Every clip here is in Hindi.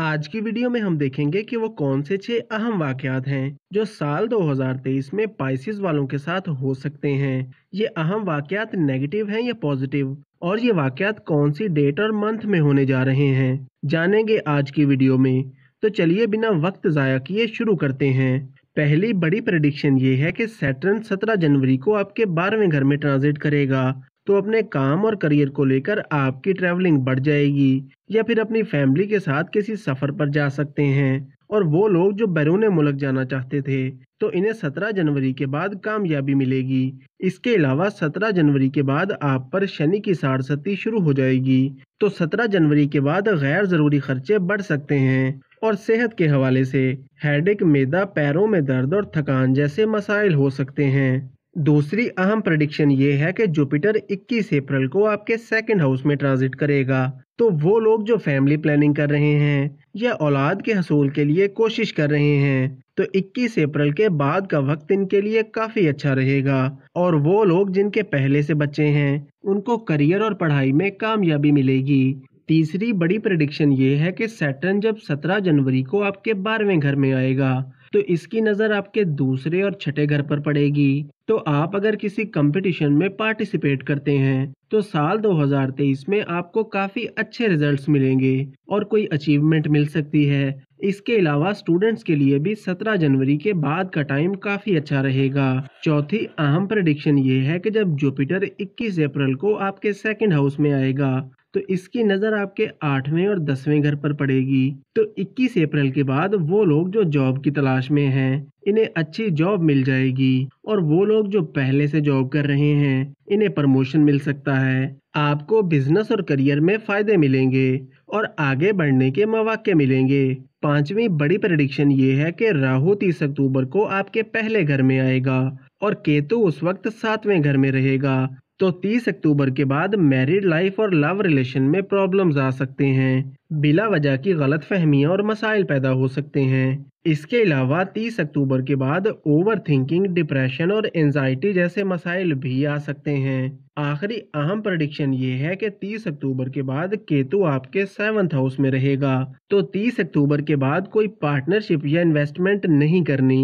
आज की वीडियो में हम देखेंगे कि वो कौन से छह अहम वाकयात हैं जो साल 2023 में पाइसिस वालों के साथ हो सकते हैं ये अहम वाकयात नेगेटिव हैं या पॉजिटिव और ये वाकयात कौन सी डेट और मंथ में होने जा रहे हैं जानेंगे आज की वीडियो में तो चलिए बिना वक्त ज़ाया किए शुरू करते हैं पहली बड़ी प्रडिक्शन ये है कि सैटर्न 17 जनवरी को आपके बारहवें घर में ट्रांजिट करेगा तो अपने काम और करियर को लेकर आपकी ट्रैवलिंग बढ़ जाएगी या फिर अपनी फैमिली के साथ किसी सफर पर जा सकते हैं और वो लोग जो बैरून मुल्क जाना चाहते थे तो इन्हें 17 जनवरी के बाद कामयाबी मिलेगी इसके अलावा 17 जनवरी के बाद आप पर शनि की सारसती शुरू हो जाएगी तो 17 जनवरी के बाद गैर ज़रूरी खर्चे बढ़ सकते हैं और सेहत के हवाले से हेडेक मैदा पैरों में दर्द और थकान जैसे मसाइल हो सकते हैं दूसरी अहम प्रडिक्शन ये है कि जुपिटर 21 अप्रैल को आपके सेकंड हाउस में ट्रांजिट करेगा तो वो लोग जो फैमिली प्लानिंग कर रहे हैं या औलाद के हसूल के लिए कोशिश कर रहे हैं तो 21 अप्रैल के बाद का वक्त इनके लिए काफ़ी अच्छा रहेगा और वो लोग जिनके पहले से बच्चे हैं उनको करियर और पढ़ाई में कामयाबी मिलेगी तीसरी बड़ी प्रडिक्शन ये है कि सैटर्न जब 17 जनवरी को आपके बारहवें घर में आएगा तो इसकी नज़र आपके दूसरे और छठे घर पर पड़ेगी तो आप अगर किसी कंपटीशन में पार्टिसिपेट करते हैं तो साल 2023 में आपको काफ़ी अच्छे रिजल्ट्स मिलेंगे और कोई अचीवमेंट मिल सकती है इसके अलावा स्टूडेंट्स के लिए भी 17 जनवरी के बाद का टाइम काफ़ी अच्छा रहेगा चौथी अहम प्रडिक्शन ये है कि जब जुपिटर 21 अप्रैल को आपके सेकंड हाउस में आएगा तो इसकी नज़र आपके आठवें और दसवें घर पर पड़ेगी तो 21 अप्रैल के बाद वो लोग जो जॉब की तलाश में हैं इन्हें अच्छी जॉब मिल जाएगी और वो लोग जो पहले से जॉब कर रहे हैं इन्हें प्रमोशन मिल सकता है आपको बिजनेस और करियर में फायदे मिलेंगे और आगे बढ़ने के मौाक़े मिलेंगे पांचवी बड़ी प्रडिक्शन ये है कि राहु तीस अक्टूबर को आपके पहले घर में आएगा और केतु उस वक्त सातवें घर में रहेगा तो 30 अक्टूबर के बाद मैरिड लाइफ और लव रिलेशन में प्रॉब्लम्स आ सकते हैं बिला वजह की गलत फहमियाँ और मसाइल पैदा हो सकते हैं इसके अलावा 30 अक्टूबर के बाद ओवर थिंकिंग डिप्रेशन और एनजाइटी जैसे मसाइल भी आ सकते हैं आखिरी अहम प्रडिक्शन ये है कि 30 अक्टूबर के बाद केतु आपके सेवंथ हाउस में रहेगा तो 30 अक्टूबर के बाद कोई पार्टनरशिप या इन्वेस्टमेंट नहीं करनी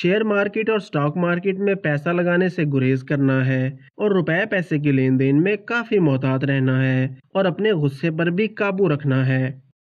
शेयर मार्केट और स्टॉक मार्केट में पैसा लगाने से गुरेज करना है और रुपए पैसे के लेन देन में काफी मोहतात रहना है और अपने गुस्से पर भी काबू रखना है